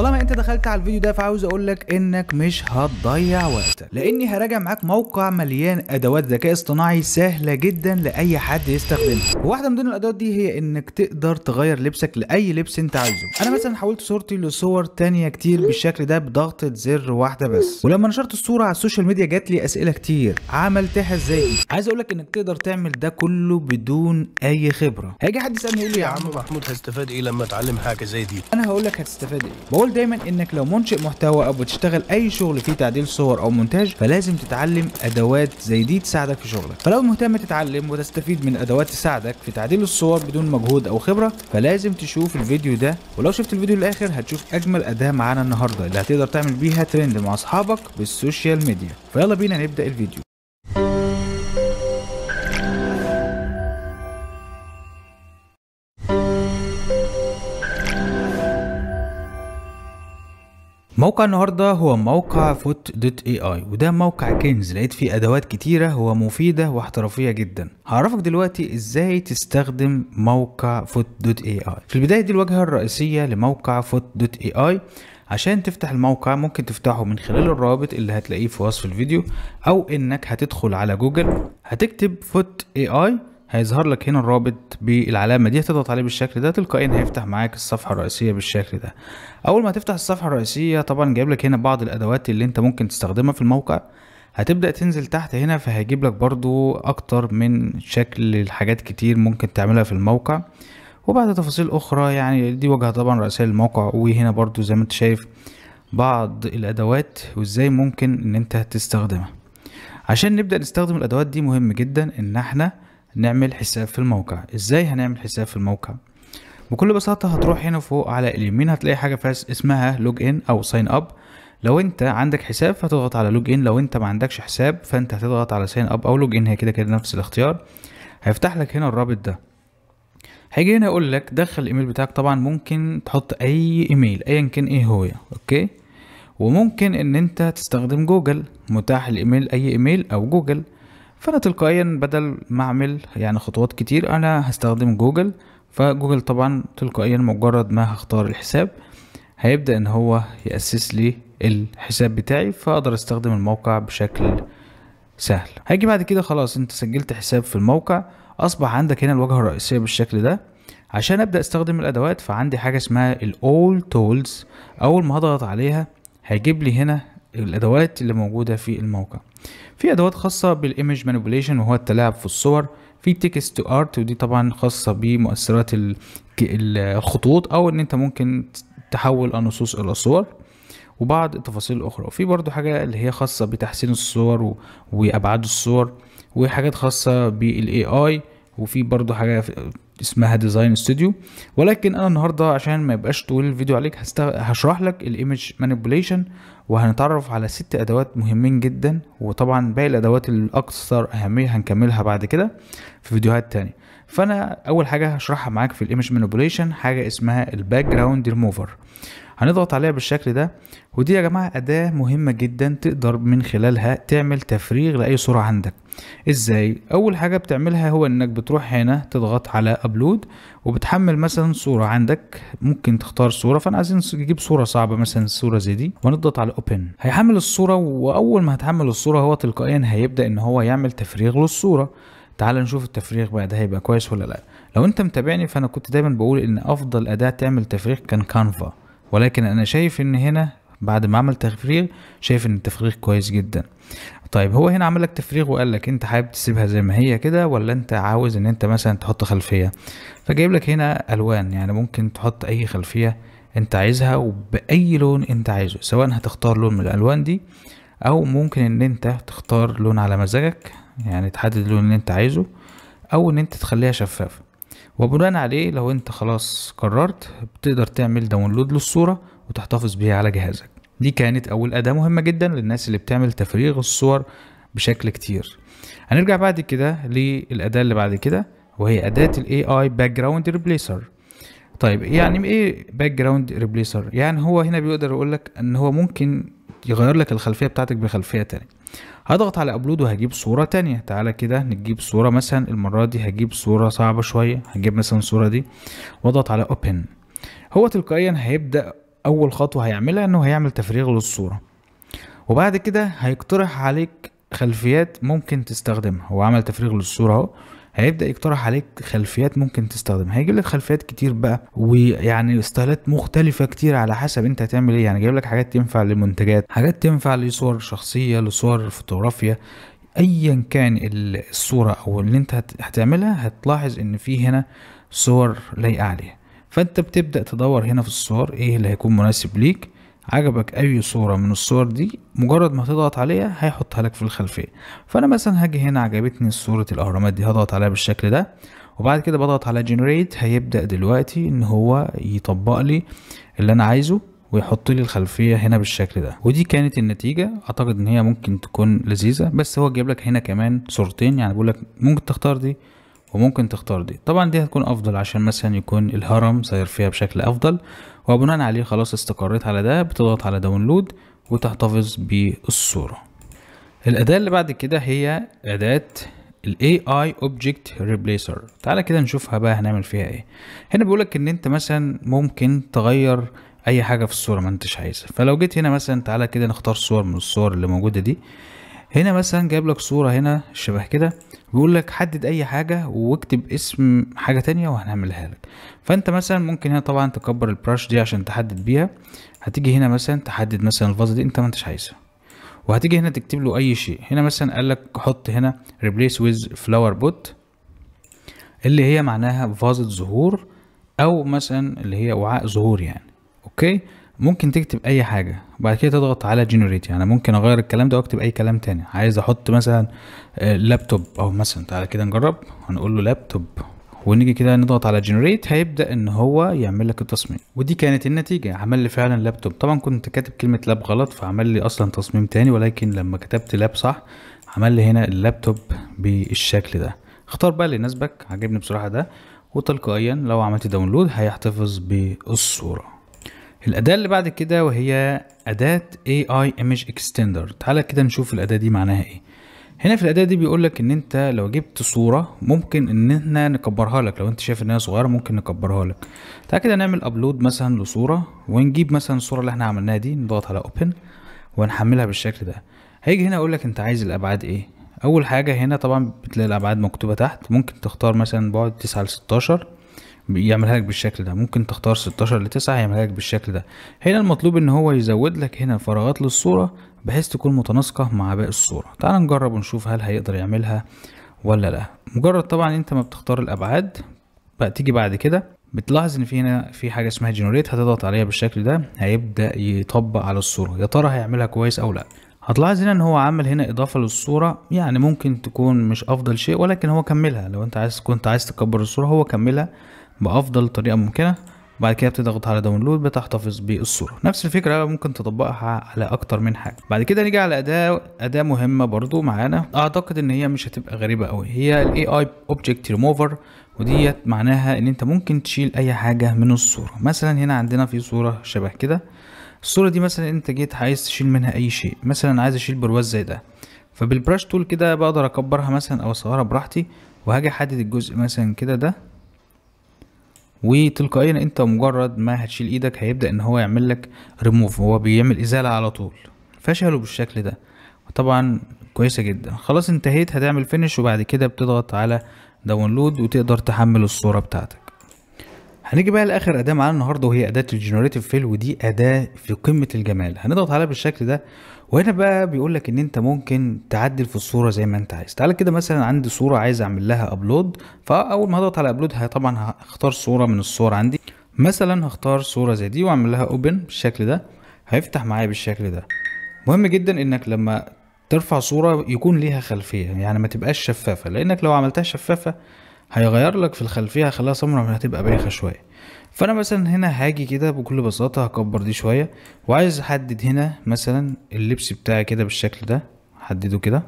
طالما انت دخلت على الفيديو ده فعاوز اقول لك انك مش هتضيع وقتك لاني هراجع معاك موقع مليان ادوات ذكاء اصطناعي سهله جدا لاي حد يستخدمها واحده من ضمن الادوات دي هي انك تقدر تغير لبسك لاي لبس انت عايزه انا مثلا حولت صورتي لصور تانية كتير بالشكل ده بضغطه زر واحده بس ولما نشرت الصوره على السوشيال ميديا جات لي اسئله كتير عملتها ازاي عايز اقول لك انك تقدر تعمل ده كله بدون اي خبره هيجي حد يسالني يقول لي يا عم محمود هستفاد ايه لما اتعلم حاجه زي دي انا هقول لك هتستفاد ايه بقول بقول دايما انك لو منشئ محتوى او بتشتغل اي شغل فيه تعديل صور او مونتاج فلازم تتعلم ادوات زي دي تساعدك في شغلك فلو مهتم تتعلم وتستفيد من ادوات تساعدك في تعديل الصور بدون مجهود او خبره فلازم تشوف الفيديو ده ولو شفت الفيديو للاخر هتشوف اجمل اداه معانا النهارده اللي هتقدر تعمل بيها ترند مع اصحابك بالسوشيال ميديا فيلا بينا نبدا الفيديو موقع النهارده هو موقع فوت دوت اي اي وده موقع كنز لقيت فيه ادوات كتيره هو مفيده واحترافيه جدا هعرفك دلوقتي ازاي تستخدم موقع فوت دوت اي اي في البدايه دي الواجهه الرئيسيه لموقع فوت دوت اي اي عشان تفتح الموقع ممكن تفتحه من خلال الرابط اللي هتلاقيه في وصف الفيديو او انك هتدخل على جوجل هتكتب فوت اي اي هيظهر لك هنا الرابط بالعلامه دي هتضغط عليه بالشكل ده تلقائيا هيفتح معاك الصفحه الرئيسيه بالشكل ده اول ما تفتح الصفحه الرئيسيه طبعا جايب لك هنا بعض الادوات اللي انت ممكن تستخدمها في الموقع هتبدا تنزل تحت هنا فهيجيب لك برضو اكتر من شكل الحاجات كتير ممكن تعملها في الموقع وبعد تفاصيل اخرى يعني دي واجهه طبعا رئيسيه للموقع وهنا برضو زي ما انت شايف بعض الادوات وازاي ممكن ان انت تستخدمها عشان نبدا نستخدم الادوات دي مهم جدا ان احنا نعمل حساب في الموقع ازاي هنعمل حساب في الموقع بكل بساطه هتروح هنا فوق على اليمين هتلاقي حاجه اسمها لوج ان او ساين اب لو انت عندك حساب هتضغط على لوج ان لو انت ما عندكش حساب فانت هتضغط على ساين اب او لوج ان هي كده كده نفس الاختيار هيفتح لك هنا الرابط ده هيجي هنا يقول لك دخل الايميل بتاعك طبعا ممكن تحط اي ايميل ايا كان ايه هو اوكي وممكن ان انت تستخدم جوجل متاح الايميل اي ايميل او جوجل فانا تلقائيا بدل ما اعمل يعني خطوات كتير انا هستخدم جوجل فجوجل طبعا تلقائيا مجرد ما هختار الحساب هيبدأ ان هو يأسس لي الحساب بتاعي فاقدر استخدم الموقع بشكل سهل هاجي بعد كده خلاص انت سجلت حساب في الموقع اصبح عندك هنا الواجهة الرئيسية بالشكل ده عشان ابدأ استخدم الادوات فعندي حاجة اسمها الاول All Tools اول ما هضغط عليها هيجيب لي هنا الادوات اللي موجوده في الموقع في ادوات خاصه بالايمج مانيبيوليشن وهو التلاعب في الصور في تكست تو ارت ودي طبعا خاصه بمؤثرات الخطوط او ان انت ممكن تحول النصوص الى صور وبعض التفاصيل الاخرى وفي برضو حاجه اللي هي خاصه بتحسين الصور وابعاد الصور وحاجات خاصه بالاي اي وفي برضو حاجه اسمها ديزاين ستوديو ولكن انا النهارده عشان ما يبقاش طويل الفيديو عليك هشرح لك الايمج مانيبيوليشن وهنتعرف على ست ادوات مهمين جدا وطبعا باقي الادوات الاكثر اهميه هنكملها بعد كده في فيديوهات تانية فانا اول حاجه هشرحها معاك في الايمج مانيبيوليشن حاجه اسمها الباك جراوند ريموفر هنضغط عليها بالشكل ده ودي يا جماعة أداة مهمة جدا تقدر من خلالها تعمل تفريغ لأي صورة عندك ازاي أول حاجة بتعملها هو إنك بتروح هنا تضغط على أبلود وبتحمل مثلا صورة عندك ممكن تختار صورة فأنا عايزين نجيب صورة صعبة مثلا صورة زي دي ونضغط على أوبن هيحمل الصورة وأول ما هتحمل الصورة هو تلقائيا هيبدأ إن هو يعمل تفريغ للصورة تعال نشوف التفريغ بقى ده هيبقى كويس ولا لا لو انت متابعني فانا كنت دايما بقول ان افضل اداه تعمل تفريغ كان كانفا ولكن انا شايف ان هنا بعد ما عمل تفريغ شايف ان التفريغ كويس جدا طيب هو هنا عمل لك تفريغ وقال لك انت حابب تسيبها زي ما هي كده ولا انت عاوز ان انت مثلا تحط خلفيه فجايب لك هنا الوان يعني ممكن تحط اي خلفيه انت عايزها وباي لون انت عايزه سواء هتختار لون من الالوان دي او ممكن ان انت تختار لون على مزاجك يعني تحدد اللون اللي انت عايزه او ان انت تخليها شفافه وبناء عليه لو انت خلاص قررت بتقدر تعمل داونلود للصورة وتحتفظ بيها على جهازك دي كانت اول اداة مهمة جدا للناس اللي بتعمل تفريغ الصور بشكل كتير هنرجع بعد كده للاداة اللي بعد كده وهي اداة الاي اي باك جراوند ريبليسر طيب يعني ايه باك جراوند ريبليسر يعني هو هنا بيقدر يقول لك ان هو ممكن يغير لك الخلفيه بتاعتك بخلفيه تانية هضغط على ابلود وهجيب صوره تانية تعالى كده نجيب صوره مثلا المره دي هجيب صوره صعبه شويه هجيب مثلا الصوره دي واضغط على اوبن هو تلقائيا هيبدا اول خطوه هيعملها انه هيعمل تفريغ للصوره وبعد كده هيقترح عليك خلفيات ممكن تستخدمها هو عمل تفريغ للصوره اهو هيبدا يقترح عليك خلفيات ممكن تستخدمها هيجيب لك خلفيات كتير بقى ويعني استهلات مختلفه كتير على حسب انت هتعمل ايه يعني جايب لك حاجات تنفع لمنتجات حاجات تنفع لصور شخصيه لصور فوتوغرافيا ايا كان الصوره او اللي انت هتعملها هتلاحظ ان في هنا صور لايقه عليها فانت بتبدا تدور هنا في الصور ايه اللي هيكون مناسب ليك عجبك اي صورة من الصور دي مجرد ما تضغط عليها هيحطها لك في الخلفية فانا مثلا هاجي هنا عجبتني صورة الاهرامات دي هضغط عليها بالشكل ده وبعد كده بضغط على جنريت هيبدأ دلوقتي ان هو يطبق لي اللي انا عايزه ويحط لي الخلفيه هنا بالشكل ده ودي كانت النتيجه اعتقد ان هي ممكن تكون لذيذه بس هو جيب لك هنا كمان صورتين يعني بقول لك ممكن تختار دي وممكن تختار دي طبعا دي هتكون افضل عشان مثلا يكون الهرم صاير فيها بشكل افضل وبناء عليه خلاص استقريت على ده بتضغط على داونلود وتحتفظ بالصورة الاداة اللي بعد كده هي اداة ال AI Object Replacer تعالى كده نشوفها بقى هنعمل فيها ايه هنا بيقولك ان انت مثلا ممكن تغير اي حاجة في الصورة ما انتش عايزها فلو جيت هنا مثلا تعالى كده نختار صور من الصور اللي موجودة دي هنا مثلا جايب لك صورة هنا شبه كده بيقول لك حدد اي حاجة واكتب اسم حاجة تانية وهنعملها لك فانت مثلا ممكن هنا طبعا تكبر البراش دي عشان تحدد بيها هتيجي هنا مثلا تحدد مثلا الفازة دي انت ما انتش عايزها وهتيجي هنا تكتب له اي شيء هنا مثلا قال لك حط هنا ريبليس ويز فلاور بوت اللي هي معناها فازة زهور او مثلا اللي هي وعاء زهور يعني اوكي ممكن تكتب اي حاجة وبعد كده تضغط على جنريت يعني ممكن اغير الكلام ده واكتب اي كلام تاني عايز احط مثلا لابتوب آه، او مثلا تعالى كده نجرب هنقول له لابتوب ونيجي كده نضغط على جنريت هيبدا ان هو يعمل لك التصميم ودي كانت النتيجه عمل لي فعلا لابتوب طبعا كنت كاتب كلمه لاب غلط فعمل لي اصلا تصميم تاني ولكن لما كتبت لاب صح عمل لي هنا اللابتوب بالشكل ده اختار بقى اللي يناسبك عجبني بصراحه ده وتلقائيا لو عملت داونلود هيحتفظ بالصوره الأداة اللي بعد كده وهي أداة AI Image Extender تعالى كده نشوف الأداة دي معناها إيه هنا في الأداة دي بيقولك إن أنت لو جبت صورة ممكن إن إحنا نكبرها لك لو أنت شايف إنها صغيرة ممكن نكبرها لك تعالى كده نعمل أبلود مثلا لصورة ونجيب مثلا الصورة اللي إحنا عملناها دي نضغط على أوبن ونحملها بالشكل ده هيجي هنا أقولك أنت عايز الأبعاد إيه أول حاجة هنا طبعا بتلاقي الأبعاد مكتوبة تحت ممكن تختار مثلا بعد تسعة لستاشر يعملها لك بالشكل ده ممكن تختار 16 ل 9 هيعملها لك بالشكل ده هنا المطلوب ان هو يزود لك هنا فراغات للصورة بحيث تكون متناسقة مع باقي الصورة تعال نجرب ونشوف هل هيقدر يعملها ولا لا مجرد طبعا انت ما بتختار الابعاد بقى تيجي بعد كده بتلاحظ ان في هنا في حاجه اسمها جنريت هتضغط عليها بالشكل ده هيبدا يطبق على الصوره يا ترى هيعملها كويس او لا هتلاحظ هنا ان هو عمل هنا اضافه للصوره يعني ممكن تكون مش افضل شيء ولكن هو كملها لو انت عايز كنت عايز تكبر الصوره هو كملها بافضل طريقه ممكنه وبعد كده بتضغط على داونلود بتحتفظ بالصوره نفس الفكره ممكن تطبقها على اكتر من حاجه بعد كده نيجي على اداه اداه مهمه برضو معانا اعتقد ان هي مش هتبقى غريبه قوي هي الاي اي اوبجكت ريموفر وديت معناها ان انت ممكن تشيل اي حاجه من الصوره مثلا هنا عندنا في صوره شبه كده الصوره دي مثلا انت جيت عايز تشيل منها اي شيء مثلا عايز اشيل برواز زي ده فبالبراش تول كده بقدر اكبرها مثلا او اصغرها براحتي وهاجي احدد الجزء مثلا كده ده وتلقائيا انت مجرد ما هتشيل ايدك هيبدا ان هو يعمل لك ريموف هو بيعمل ازاله على طول فشلوا بالشكل ده طبعا كويسه جدا خلاص انتهيت هتعمل فينش وبعد كده بتضغط على داونلود وتقدر تحمل الصوره بتاعتك هنيجي بقى لاخر اداه معانا النهارده وهي اداه الجنريتيف فيل ودي اداه في قمه الجمال هنضغط عليها بالشكل ده وهنا بقى بيقول لك ان انت ممكن تعدل في الصوره زي ما انت عايز تعالى كده مثلا عندي صوره عايز اعمل لها ابلود فاول ما اضغط على ابلود طبعا هختار صوره من الصور عندي مثلا هختار صوره زي دي واعمل لها اوبن بالشكل ده هيفتح معايا بالشكل ده مهم جدا انك لما ترفع صوره يكون ليها خلفيه يعني ما تبقاش شفافه لانك لو عملتها شفافه هيغير لك في الخلفيه هيخليها سمراء ما هتبقى بايخه شويه فانا مثلا هنا هاجي كده بكل بساطه هكبر دي شويه وعايز احدد هنا مثلا اللبس بتاعي كده بالشكل ده احدده كده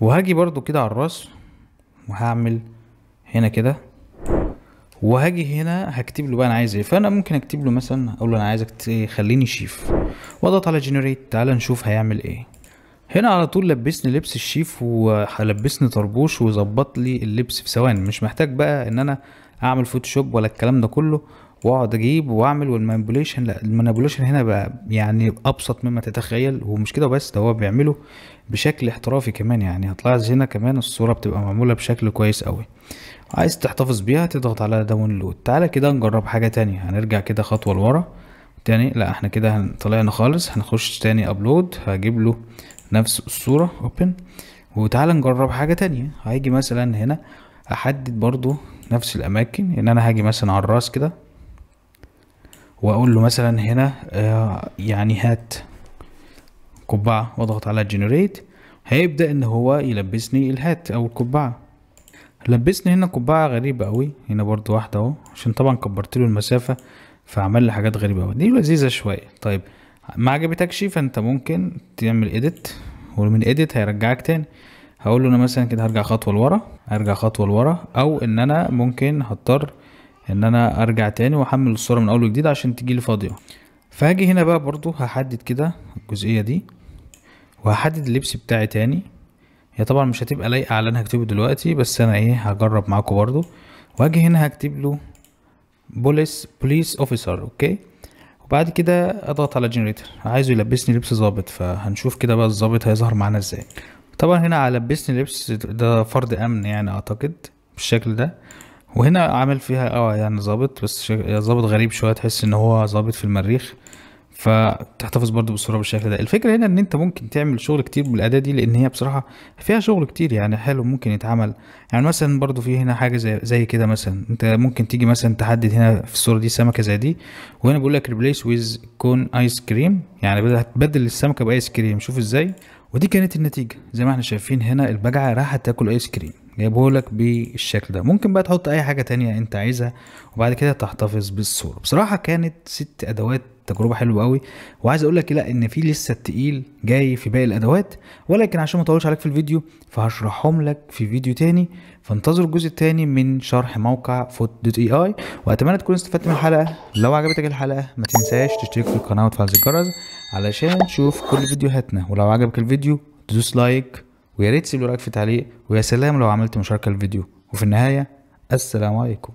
وهاجي برضو كده على الراس وهعمل هنا كده وهاجي هنا هكتب له بقى انا عايز ايه فانا ممكن اكتب له مثلا اقول له انا عايزك تخليني شيف واضغط على جنريت تعال نشوف هيعمل ايه هنا على طول لبسني لبس الشيف ولبسني طربوش وظبط لي اللبس في ثواني مش محتاج بقى ان انا اعمل فوتوشوب ولا الكلام ده كله واقعد اجيب واعمل والمانبوليشن لا المانبوليشن هنا بقى يعني ابسط مما تتخيل ومش كده بس ده هو بيعمله بشكل احترافي كمان يعني هتلاحظ هنا كمان الصوره بتبقى معموله بشكل كويس قوي عايز تحتفظ بيها تضغط على داونلود تعالى كده نجرب حاجه تانية هنرجع كده خطوه لورا تاني لا احنا كده طلعنا خالص هنخش تاني ابلود هجيب له نفس الصورة اوبن وتعال نجرب حاجة تانية هاجي مثلا هنا احدد برضو نفس الاماكن ان يعني انا هاجي مثلا على الراس كده واقول له مثلا هنا آه، يعني هات قبعة واضغط على جنريت هيبدأ ان هو يلبسني الهات او القبعة لبسني هنا قبعة غريبة قوي هنا برضو واحدة اهو عشان طبعا كبرت له المسافة فعمل لي حاجات غريبة قوي دي لذيذة شوية طيب ما عجبتكش فانت ممكن تعمل ايديت ومن ايديت هيرجعك تاني هقول له انا مثلا كده هرجع خطوه لورا ارجع خطوه لورا او ان انا ممكن هضطر ان انا ارجع تاني واحمل الصوره من اول وجديد عشان تجيلي فاضيه فهاجي هنا بقى برضو هحدد كده الجزئيه دي وهحدد اللبس بتاعي تاني هي طبعا مش هتبقى لايقه على اللي انا هكتبه دلوقتي بس انا ايه هجرب معاكم برضو واجي هنا هكتب له بوليس بوليس اوفيسر اوكي بعد كده اضغط على جنريتر عايزه يلبسني لبس ظابط فهنشوف كده بقى الظابط هيظهر معانا ازاي طبعا هنا على لبسني لبس ده فرض امن يعني اعتقد بالشكل ده وهنا عامل فيها اه يعني ظابط بس ظابط غريب شويه تحس ان هو ظابط في المريخ فتحتفظ برضو بالصوره بالشكل ده الفكره هنا ان انت ممكن تعمل شغل كتير بالاداه دي لان هي بصراحه فيها شغل كتير يعني حلو ممكن يتعمل يعني مثلا برضو في هنا حاجه زي زي كده مثلا انت ممكن تيجي مثلا تحدد هنا في الصوره دي سمكه زي دي وهنا بيقول لك ريبليس ويز كون ايس كريم يعني هتبدل السمكه بايس كريم شوف ازاي ودي كانت النتيجه زي ما احنا شايفين هنا البجعه راحت تاكل ايس كريم جايبهولك بالشكل ده ممكن بقى تحط اي حاجة تانية انت عايزها وبعد كده تحتفظ بالصورة بصراحة كانت ست ادوات تجربه حلوه قوي وعايز اقول لك لا ان في لسه التقيل جاي في باقي الادوات ولكن عشان ما اطولش عليك في الفيديو فهشرحهم لك في فيديو تاني فانتظر الجزء التاني من شرح موقع فوت دوت اي اي واتمنى تكون استفدت من الحلقه لو عجبتك الحلقه ما تنساش تشترك في القناه وتفعل زر الجرس علشان تشوف كل فيديوهاتنا ولو عجبك الفيديو تدوس لايك ويا ريت تسيب رايك في تعليق ويا سلام لو عملت مشاركه للفيديو وفي النهايه السلام عليكم